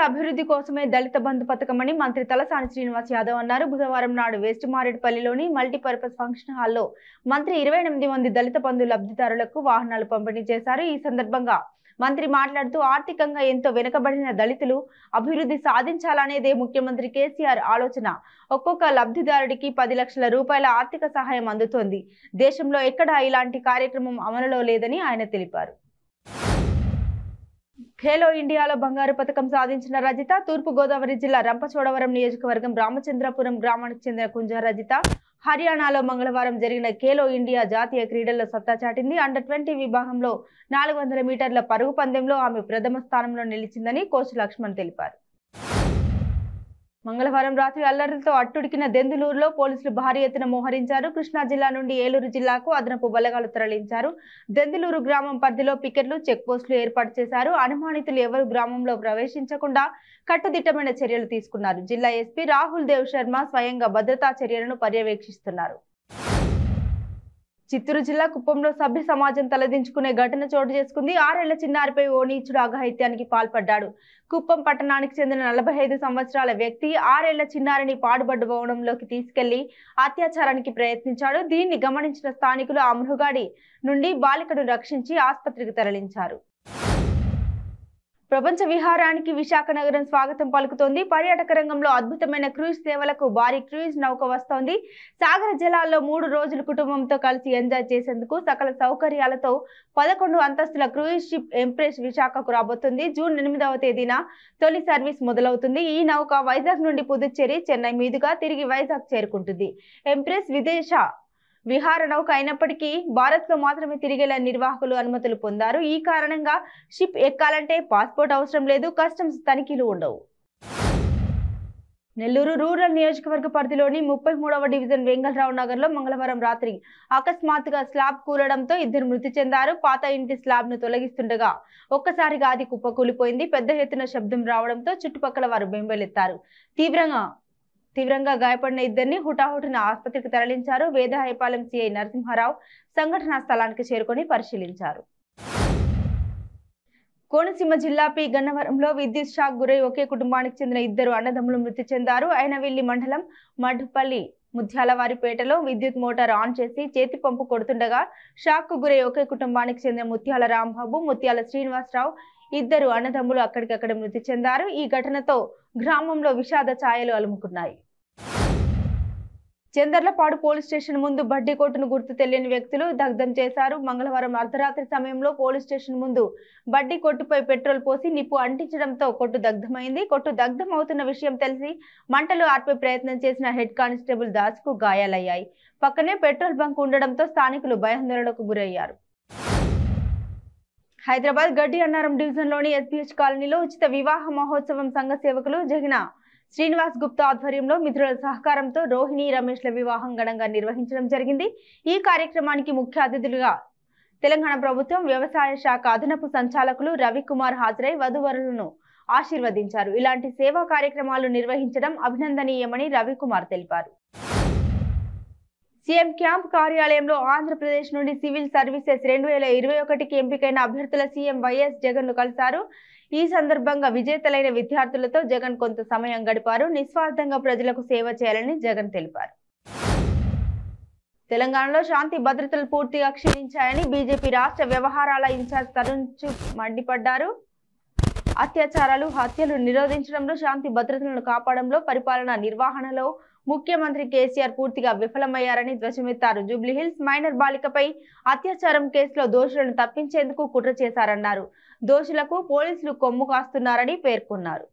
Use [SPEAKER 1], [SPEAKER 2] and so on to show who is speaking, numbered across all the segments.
[SPEAKER 1] దళితుల అభివృద్ధి కోసమే దళిత బంధు పథకమని మంత్రి తలసాని శ్రీనివాస్ యాదవ్ అన్నారు బుధవారం నాడు వేస్ట్ మారేడుపల్లిలోని మల్టీపర్పస్ ఫంక్షన్ హాల్లో మంత్రి ఇరవై ఎనిమిది మంది దళిత బంధు లబ్ధిదారులకు వాహనాలు పంపిణీ చేశారు ఈ సందర్భంగా మంత్రి మాట్లాడుతూ ఆర్థికంగా ఎంతో వెనుకబడిన దళితులు అభివృద్ధి సాధించాలనేదే ముఖ్యమంత్రి కేసీఆర్ ఆలోచన ఒక్కొక్క లబ్ధిదారుడికి పది లక్షల రూపాయల ఆర్థిక సహాయం అందుతోంది దేశంలో ఎక్కడా ఇలాంటి కార్యక్రమం అమలులో లేదని ఆయన తెలిపారు ఖేలో ఇండియాలో బంగారు పథకం సాధించిన రజిత తూర్పు గోదావరి జిల్లా రంపచోడవరం నియోజకవర్గం రామచంద్రపురం గ్రామానికి చెందిన కుంజ రజిత హర్యానాలో మంగళవారం జరిగిన ఖేలో ఇండియా జాతీయ క్రీడల్లో సత్తా చాటింది అండర్ ట్వంటీ విభాగంలో నాలుగు మీటర్ల పరుగు పందెంలో ఆమె ప్రథమ స్థానంలో నిలిచిందని కోచ్ లక్ష్మణ్ తెలిపారు మంగళవారం రాత్రి అల్లర్లతో అట్టుడికిన దెందులూరులో పోలీసులు భారీ ఎత్తున మోహరించారు కృష్ణా జిల్లా నుండి ఏలూరు జిల్లాకు అదనపు బలగాలు తరలించారు దెందులూరు గ్రామం పరిధిలో పికెట్లు చెక్పోస్టులు ఏర్పాటు చేశారు అనుమానితులు ఎవరు గ్రామంలో ప్రవేశించకుండా కట్టుదిట్టమైన చర్యలు తీసుకున్నారు జిల్లా ఎస్పీ రాహుల్ దేవ్ శర్మ స్వయంగా భద్రతా చర్యలను పర్యవేక్షిస్తున్నారు చిత్తూరు జిల్లా కుప్పంలో సభ్య సమాజం తలదించుకునే ఘటన చోటు చేసుకుంది ఆరేళ్ల చిన్నారిపై ఓ నీచుడు అఘహత్యానికి పాల్పడ్డాడు కుప్పం పట్టణానికి చెందిన నలభై సంవత్సరాల వ్యక్తి ఆరేళ్ల చిన్నారిని పాడుబడ్డ భవనంలోకి తీసుకెళ్లి అత్యాచారానికి ప్రయత్నించాడు దీన్ని గమనించిన స్థానికులు ఆ మృగాడి నుండి బాలికను రక్షించి ఆసుపత్రికి తరలించారు ప్రపంచ విహారానికి విశాఖ నగరం స్వాగతం పలుకుతోంది పర్యాటక రంగంలో అద్భుతమైన క్రూజ్ సేవలకు భారీ క్రూజ్ నౌక వస్తోంది సాగర జలాల్లో మూడు రోజులు కుటుంబంతో కలిసి ఎంజాయ్ చేసేందుకు సకల సౌకర్యాలతో పదకొండు అంతస్తుల క్రూయిజ్ షిప్ ఎంప్రెస్ విశాఖకు రాబోతుంది జూన్ ఎనిమిదవ తేదీన తొలి సర్వీస్ మొదలవుతుంది ఈ నౌక వైజాగ్ నుండి పుదుచ్చేరి చెన్నై మీదుగా తిరిగి వైజాగ్ చేరుకుంటుంది ఎంప్రెస్ విదేశ విహార నౌక అయినప్పటికీ లో మాత్రమే తిరిగేలా నిర్వాహకులు అనుమతులు పొందారు ఈ కారణంగా షిప్ ఎక్కాలంటే పాస్పోర్ట్ అవసరం లేదు కస్టమ్స్ తనిఖీలు ఉండవు నెల్లూరు రూరల్ నియోజకవర్గ పరిధిలోని ముప్పై మూడవ డివిజన్ వెంగళరావు నగర్లో మంగళవారం రాత్రి అకస్మాత్తుగా స్లాబ్ కూలడంతో ఇద్దరు మృతి చెందారు పాత ఇంటి స్లాబ్ను తొలగిస్తుండగా ఒక్కసారిగా అది కుప్పకూలిపోయింది పెద్ద ఎత్తున శబ్దం రావడంతో చుట్టుపక్కల వారు బెంబేలెత్తారు తీవ్రంగా తీవ్రంగా గాయపడిన ఇద్దరిని హుటాహుటిన ఆసుపత్రికి తరలించారు హైపాలెం సిఐ నరసింహారావు సంఘటనా స్థలానికి చేరుకొని పరిశీలించారు కోనసీమ జిల్లా పి గన్నవరంలో విద్యుత్ షాక్ గురై ఒకే కుటుంబానికి చెందిన ఇద్దరు అన్నదమ్ములు మృతి చెందారు అయినవెల్లి మండలం మడ్పల్లి ముత్యాలవారిపేటలో విద్యుత్ మోటార్ ఆన్ చేసి చేతి పంపు కొడుతుండగా షాక్ గురై ఒకే కుటుంబానికి చెందిన ముత్యాల రాంబాబు ముత్యాల శ్రీనివాసరావు ఇద్దరు అన్నదమ్ములు అక్కడికక్కడ మృతి చెందారు ఈ ఘటనతో గ్రామంలో విషాద ఛాయలు అలుముకున్నాయి చందర్లపాడు పోలీస్ స్టేషన్ ముందు బడ్డీ కొట్టును గుర్తు తెలియని వ్యక్తులు దగ్ధం చేశారు మంగళవారం అర్ధరాత్రి సమయంలో పోలీస్ స్టేషన్ ముందు బడ్డీ కొట్టుపై పెట్రోల్ పోసి నిప్పు అంటించడంతో కొట్టు దగ్ధమైంది కొట్టు దగ్ధం అవుతున్న విషయం తెలిసి మంటలు ఆర్పే ప్రయత్నం చేసిన హెడ్ కానిస్టేబుల్ దాస్కు గాయాలయ్యాయి పక్కనే పెట్రోల్ బంక్ ఉండడంతో స్థానికులు భయాందోళనకు గురయ్యారు హైదరాబాద్ గడ్డి అన్నారం డివిజన్ లోని ఎస్బీహెచ్ కాలనీలో ఉచిత వివాహ మహోత్సవం సంఘ సేవకులు జగిన శ్రీనివాస్ గుప్తా ఆధ్వర్యంలో మిత్రుల సహకారంతో రోహిణి రమేష్ల వివాహం ఘనంగా నిర్వహించడం జరిగింది ఈ కార్యక్రమానికి ముఖ్య అతిథులుగా తెలంగాణ ప్రభుత్వం వ్యవసాయ శాఖ అదనపు సంచాలకులు రవికుమార్ హాజరై వధువరులను ఆశీర్వదించారు ఇలాంటి సేవా కార్యక్రమాలు నిర్వహించడం అభినందనీయమని రవికుమార్ తెలిపారు సీఎం క్యాంప్ కార్యాలయంలో ఆంధ్రప్రదేశ్ నుండి సివిల్ సర్వీసెస్ రెండు వేల ఇరవై ఒకటికి ఎంపికైన అభ్యర్థుల సీఎం వైఎస్ జగన్ ను కలిశారు ఈ సందర్భంగా విజేతలైన విద్యార్థులతో జగన్ కొంత సమయం గడిపారు నిస్వార్థంగా ప్రజలకు సేవ చేయాలని జగన్ తెలిపారు తెలంగాణలో శాంతి భద్రతలు పూర్తిగా క్షీణించాయని బీజేపీ రాష్ట్ర వ్యవహారాల ఇన్ఛార్జ్ తరుణ్ చుక్ మండిపడ్డారు అత్యాచారాలు హత్యలు నిరోధించడంలో శాంతి భద్రతలను కాపాడంలో పరిపాలన నిర్వహణలో ముఖ్యమంత్రి కేసీఆర్ పూర్తిగా విఫలమయ్యారని ధ్వజమెత్తారు జూబ్లీహిల్స్ మైనర్ బాలికపై అత్యాచారం కేసులో దోషులను తప్పించేందుకు కుట్ర చేశారన్నారు దోషులకు పోలీసులు కొమ్ము కాస్తున్నారని పేర్కొన్నారు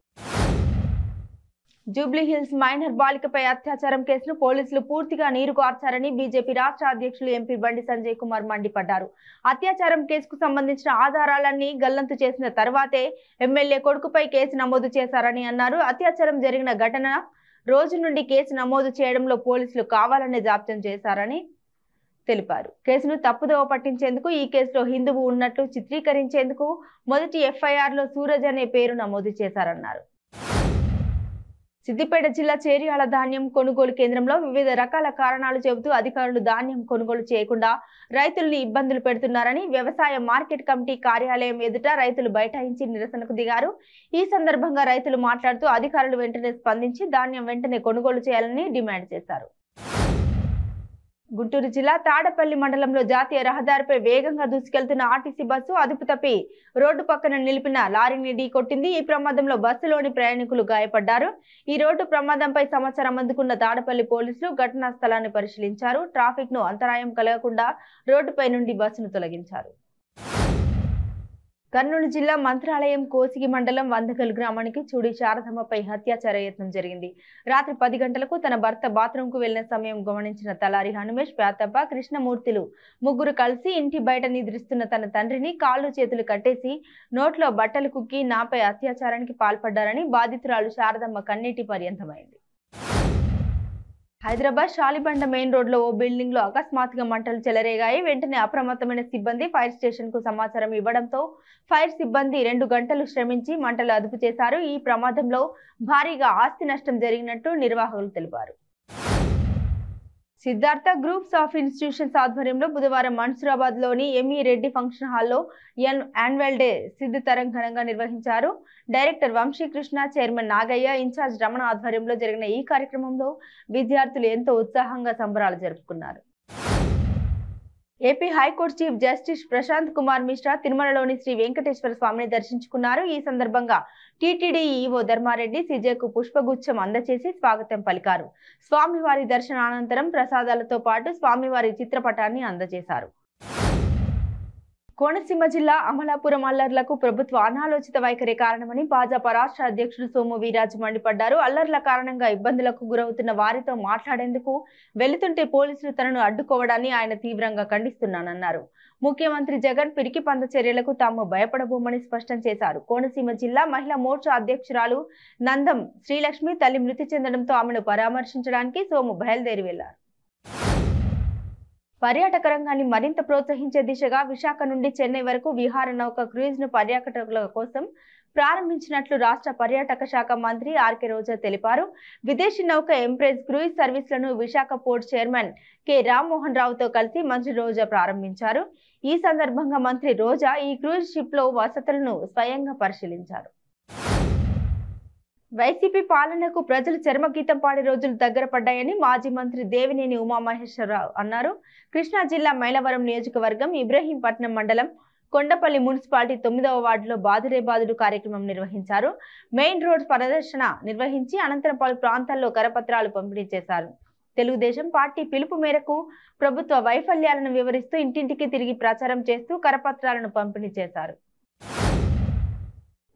[SPEAKER 1] జూబ్లీహిల్స్ మైనర్ బాలికపై అత్యాచారం కేసును పోలీసులు పూర్తిగా నీరు కార్చారని బీజేపీ రాష్ట్ర అధ్యక్షులు ఎంపీ బండి సంజయ్ కుమార్ మండిపడ్డారు అత్యాచారం కేసుకు సంబంధించిన ఆధారాలన్నీ గల్లంతు చేసిన తర్వాతే ఎమ్మెల్యే కొడుకుపై కేసు నమోదు చేశారని అన్నారు అత్యాచారం జరిగిన ఘటన రోజు నుండి కేసు నమోదు చేయడంలో పోలీసులు కావాలనే జాప్యం చేశారని తెలిపారు కేసును తప్పుదోవ పట్టించేందుకు ఈ కేసులో హిందువు ఉన్నట్లు చిత్రీకరించేందుకు మొదటి ఎఫ్ఐఆర్లో సూరజ్ అనే పేరు నమోదు చేశారన్నారు సిద్దిపేట జిల్లా చేరియాల ధాన్యం కొనుగోలు కేంద్రంలో వివిధ రకాల కారణాలు చెబుతూ అధికారులు ధాన్యం కొనుగోలు చేయకుండా రైతుల్ని ఇబ్బందులు పెడుతున్నారని వ్యవసాయ మార్కెట్ కమిటీ కార్యాలయం ఎదుట రైతులు బైఠాయించి నిరసనకు దిగారు ఈ సందర్భంగా రైతులు మాట్లాడుతూ అధికారులు వెంటనే స్పందించి ధాన్యం వెంటనే కొనుగోలు చేయాలని డిమాండ్ చేశారు గుంటూరు జిల్లా తాడపల్లి మండలంలో జాతీయ రహదారిపై వేగంగా దూసుకెళ్తున్న ఆర్టీసీ బస్సు అదుపు తప్పి రోడ్డు పక్కన నిలిపిన లారీని ఢీకొట్టింది ఈ ప్రమాదంలో బస్సులోని ప్రయాణికులు గాయపడ్డారు ఈ రోడ్డు ప్రమాదంపై సమాచారం అందుకున్న తాడపల్లి పోలీసులు ఘటనా స్థలాన్ని పరిశీలించారు ట్రాఫిక్ ను అంతరాయం కలగకుండా రోడ్డుపై నుండి బస్సును తొలగించారు కర్నూలు జిల్లా మంత్రాలయం కోసిగి మండలం వందగల్ గ్రామానికి చూడి శారదమ్మపై హత్యాచార యత్నం జరిగింది రాత్రి పది గంటలకు తన భర్త కు వెళ్లిన సమయం గమనించిన తలారి హనుమేష్ పేతప్ప కృష్ణమూర్తిలు ముగ్గురు కలిసి ఇంటి బయట నిద్రిస్తున్న తన తండ్రిని కాళ్ళు చేతులు కట్టేసి నోట్లో బట్టలు కుక్కి నాపై అత్యాచారానికి పాల్పడ్డారని బాధితురాలు శారదమ్మ కన్నీటి పర్యంతమైంది హైదరాబాద్ షాలిబండ మెయిన్ రోడ్ లో ఓ బిల్డింగ్ లో అకస్మాత్తుగా మంటలు చెలరేగాయి వెంటనే అప్రమత్తమైన సిబ్బంది ఫైర్ స్టేషన్ కు సమాచారం ఇవ్వడంతో ఫైర్ సిబ్బంది రెండు గంటలు శ్రమించి మంటలు అదుపు చేశారు ఈ ప్రమాదంలో భారీగా ఆస్తి నష్టం జరిగినట్టు నిర్వాహకులు తెలిపారు సిద్ధార్థ గ్రూప్స్ ఆఫ్ ఇన్స్టిట్యూషన్స్ ఆధ్వర్యంలో బుధవారం మన్సూరాబాద్ లోని ఎంఈ e రెడ్డి ఫంక్షన్ హాల్లో ఎన్ యాన్యువల్ డే సిద్ధి తరం ఘనంగా నిర్వహించారు director Vamsikrishna chairman Nagaiah incharge Ramana ఆధ్వర్యంలో జరిగిన ఈ కార్యక్రమంలో విద్యార్థులు ఎంతో ఉత్సాహంగా సంబరాలు జరుపుకున్నారు AP high court chief justice Prashant Kumar Mishra తిరుమలలోని శ్రీ వెంకటేశ్వర స్వామిని దర్శించుకున్నారు ఈ సందర్భంగా టీటీడీ ఈవో ధర్మారెడ్డి సిజేకు పుష్పగుచ్చం అందచేసి స్వాగతం పలికారు స్వామివారి దర్శనానంతరం ప్రసాదాలతో పాటు స్వామివారి చిత్రపటాన్ని అందజేశారు కోనసీమ జిల్లా అమలాపురం అల్లర్లకు ప్రభుత్వ అనాలోచిత వైఖరి కారణమని భాజపా రాష్ట్ర అధ్యక్షుడు సోము వీరాజు మండిపడ్డారు అల్లర్ల కారణంగా ఇబ్బందులకు గురవుతున్న వారితో మాట్లాడేందుకు వెళుతుంటే పోలీసులు తనను అడ్డుకోవడాన్ని ఆయన తీవ్రంగా ఖండిస్తున్నానన్నారు ముఖ్యమంత్రి జగన్ పిరికి పంద చర్యలకు తాము భయపడబోమని స్పష్టం చేశారు కోనసీమ జిల్లా మహిళా మోర్చా అధ్యక్షురాలు నందం శ్రీలక్ష్మి తల్లి మృతి చెందడంతో ఆమెను పరామర్శించడానికి సోము బయలుదేరి వెళ్లారు పర్యాటక రంగాన్ని మరింత ప్రోత్సహించే దిశగా విశాఖ నుండి చెన్నై వరకు విహార నౌక క్రూజ్ ను పర్యాటకుల కోసం ప్రారంభించినట్లు రాష్ట్ర పర్యాటక శాఖ మంత్రి ఆర్కే రోజా తెలిపారు విదేశీ నౌక ఎంప్రెస్ క్రూయిజ్ సర్వీసులను Visakha port chairman K Rammohan రావుతో కలిసి మంత్రి రోజా ప్రారంభించారు ఈ సందర్భంగా మంత్రి రోజా ఈ క్రూజ్ షిప్ లో వసతులను స్వయంగా పరిశీలించారు వైసీపీ పాలనకు ప్రజలు చర్మగీతం పాడే రోజులు దగ్గర పడ్డాయని మాజీ మంత్రి దేవినేని ఉమామహేశ్వరరావు అన్నారు కృష్ణా జిల్లా మైలవరం నియోజకవర్గం ఇబ్రహీంపట్నం మండలం కొండపల్లి మున్సిపాలిటీ తొమ్మిదవ వార్డులో బాదురే బాదుడు కార్యక్రమం నిర్వహించారు మెయిన్ రోడ్ ప్రదర్శన నిర్వహించి అనంతరం పలు ప్రాంతాల్లో కరపత్రాలు పంపిణీ చేశారు తెలుగుదేశం పార్టీ పిలుపు మేరకు ప్రభుత్వ వైఫల్యాలను వివరిస్తూ ఇంటింటికి తిరిగి ప్రచారం చేస్తూ కరపత్రాలను పంపిణీ చేశారు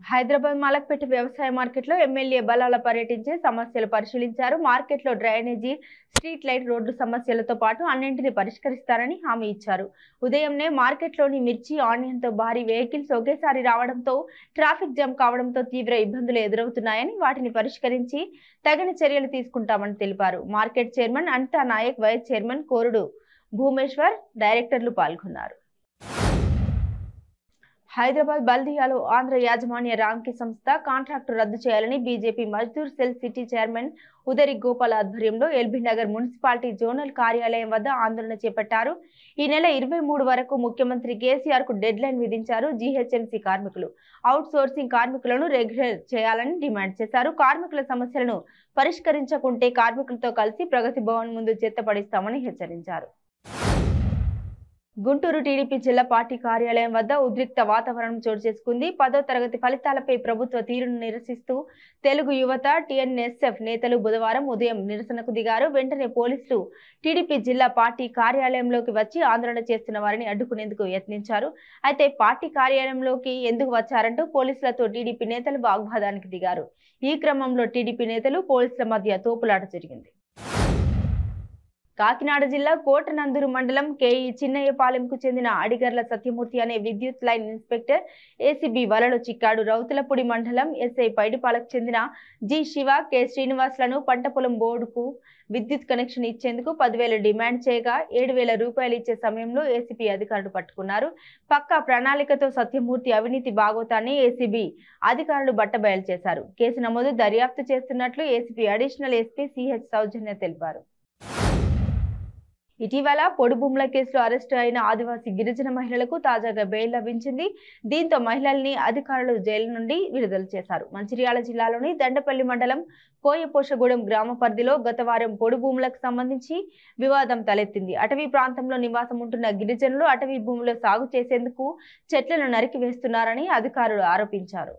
[SPEAKER 1] హైదరాబాద్ మలక్పేట వ్యవసాయ మార్కెట్లో ఎమ్మెల్యే బలాల పర్యటించే సమస్యలు పరిశీలించారు మార్కెట్లో డ్రైనేజీ స్ట్రీట్ లైట్ రోడ్డు సమస్యలతో పాటు అన్నింటినీ పరిష్కరిస్తారని హామీ ఇచ్చారు ఉదయంనే మార్కెట్లోని మిర్చి ఆనియన్తో భారీ వెహికల్స్ ఒకేసారి రావడంతో ట్రాఫిక్ జామ్ కావడంతో తీవ్ర ఇబ్బందులు ఎదురవుతున్నాయని వాటిని పరిష్కరించి తగిన చర్యలు తీసుకుంటామని తెలిపారు market chairman Anitha Nayak vice chairman Korudu Bhumeshwar డైరెక్టర్లు పాల్గొన్నారు హైదరాబాద్ బల్దియాలో ఆంధ్ర యాజమాన్య రాంకి సంస్థ కాంట్రాక్టు రద్దు చేయాలని BJP Mazdoor cell city chairman Udari Gopal ఆధ్వర్యంలో ఎల్బీ నగర్ మున్సిపాలిటీ జోనల్ కార్యాలయం వద్ద ఆందోళన చేపట్టారు ఈ నెల ఇరవై మూడు వరకు ముఖ్యమంత్రి కేసీఆర్ కు డెడ్ లైన్ విధించారు జీహెచ్ఎంసీ కార్మికులు అవుట్ సోర్సింగ్ కార్మికులను రెగ్యులర్ చేయాలని డిమాండ్ చేశారు కార్మికుల సమస్యలను పరిష్కరించకుంటే కార్మికులతో కలిసి ప్రగతి భవన్ ముందు చెత్తపడిస్తామని హెచ్చరించారు గుంటూరు టీడీపీ జిల్లా పార్టీ కార్యాలయం వద్ద ఉద్రిక్త వాతావరణం చోటు చేసుకుంది పదో తరగతి ఫలితాలపై ప్రభుత్వ తీరును నిరసిస్తూ తెలుగు యువత టీఎన్ఎస్ఎఫ్ నేతలు బుధవారం ఉదయం నిరసనకు దిగారు వెంటనే పోలీసులు టీడీపీ జిల్లా పార్టీ కార్యాలయంలోకి వచ్చి ఆందోళన చేస్తున్న వారిని అడ్డుకునేందుకు యత్నించారు అయితే పార్టీ కార్యాలయంలోకి ఎందుకు వచ్చారంటూ పోలీసులతో టీడీపీ నేతలు వాగ్వాదానికి దిగారు ఈ క్రమంలో టీడీపీ నేతలు పోలీసుల మధ్య తోపులాట జరిగింది కాకినాడ జిల్లా కోటనందూరు మండలం కేఈ చిన్నయ్యపాలెంకు చెందిన అడిగర్ల సత్యమూర్తి అనే విద్యుత్ లైన్ ఇన్స్పెక్టర్ ఏసీబీ వలలో చిక్కాడు రౌతులపూడి మండలం ఎస్ఐ పైడిపాలకు చెందిన జి శివ కె శ్రీనివాస్లను పొలం బోర్డుకు విద్యుత్ కనెక్షన్ ఇచ్చేందుకు పదివేలు డిమాండ్ చేయగా ఏడు వేల రూపాయలు ఇచ్చే సమయంలో ఏసీబీ అధికారులు పట్టుకున్నారు పక్కా ప్రణాళికతో సత్యమూర్తి అవినీతి బాగోతాన్ని ఏసీబీ అధికారులు బట్టబయలు చేశారు కేసు నమోదు దర్యాప్తు చేస్తున్నట్లు ACB additional SP CH Soujanya తెలిపారు ఇటీవల పొడుభూముల కేసులో అరెస్టు అయిన ఆదివాసీ గిరిజన మహిళలకు తాజాగా బెయిల్ లభించింది దీంతో మహిళల్ని అధికారులు జైలు నుండి విడుదల చేశారు మంచిర్యాల జిల్లాలోని దండపల్లి మండలం కోయపోషగూడెం గ్రామ పరిధిలో గత వారం పొడుభూములకు సంబంధించి వివాదం తలెత్తింది అటవీ ప్రాంతంలో నివాసం ఉంటున్న గిరిజనులు అటవీ భూములు సాగు చేసేందుకు చెట్లను వేస్తున్నారని అధికారులు ఆరోపించారు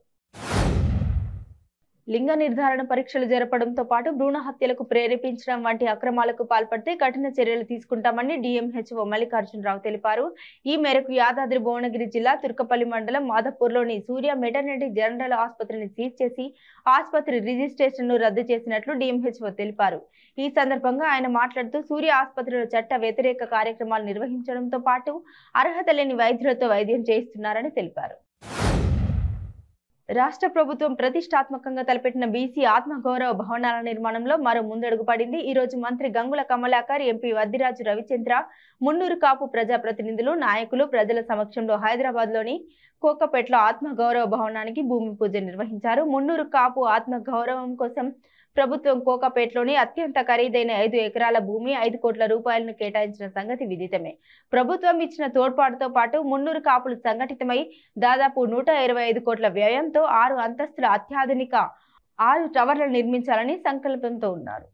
[SPEAKER 1] లింగ నిర్ధారణ పరీక్షలు జరపడంతో పాటు భ్రూణ హత్యలకు ప్రేరేపించడం వంటి అక్రమాలకు పాల్పడితే కఠిన చర్యలు తీసుకుంటామని డిఎంహెచ్ఓ మల్లికార్జునరావు తెలిపారు ఈ మేరకు యాదాద్రి భువనగిరి జిల్లా తుర్కపల్లి మండలం మాధపూర్లోని సూర్య మెటర్నిటీ జనరల్ ఆసుపత్రిని సీజ్ చేసి ఆసుపత్రి రిజిస్ట్రేషన్ను రద్దు చేసినట్లు డిఎంహెచ్ఓ తెలిపారు ఈ సందర్భంగా ఆయన మాట్లాడుతూ సూర్య ఆసుపత్రిలో చట్ట వ్యతిరేక కార్యక్రమాలు నిర్వహించడంతో పాటు అర్హత లేని వైద్యులతో వైద్యం చేయిస్తున్నారని తెలిపారు రాష్ట్ర ప్రభుత్వం ప్రతిష్టాత్మకంగా తలపెట్టిన బీసీ ఆత్మగౌరవ భవనాల నిర్మాణంలో మరో ముందడుగు పడింది ఈ రోజు మంత్రి గంగుల కమలాకర్ ఎంపీ వద్దిరాజు రవిచంద్ర మున్నూరు కాపు ప్రజాప్రతినిధులు నాయకులు ప్రజల సమక్షంలో హైదరాబాద్ లోని కోకపేటలో ఆత్మగౌరవ భవనానికి భూమి పూజ నిర్వహించారు మున్నూరు కాపు ఆత్మగౌరవం కోసం ప్రభుత్వం కోకాపేటలోని అత్యంత ఖరీదైన ఐదు ఎకరాల భూమి ఐదు కోట్ల రూపాయలను కేటాయించిన సంగతి విదితమే ప్రభుత్వం ఇచ్చిన తోడ్పాటుతో పాటు మున్నూరు కాపులు సంఘటితమై దాదాపు నూట కోట్ల వ్యయంతో ఆరు అంతస్తుల అత్యాధునిక ఆరు టవర్లను నిర్మించాలని సంకల్పంతో ఉన్నారు